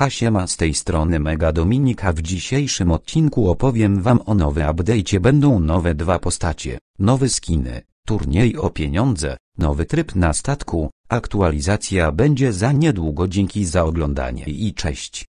Hasiema z tej strony Mega Dominika w dzisiejszym odcinku opowiem wam o nowe update'cie będą nowe dwa postacie, nowe skiny, turniej o pieniądze, nowy tryb na statku, aktualizacja będzie za niedługo dzięki za oglądanie i cześć.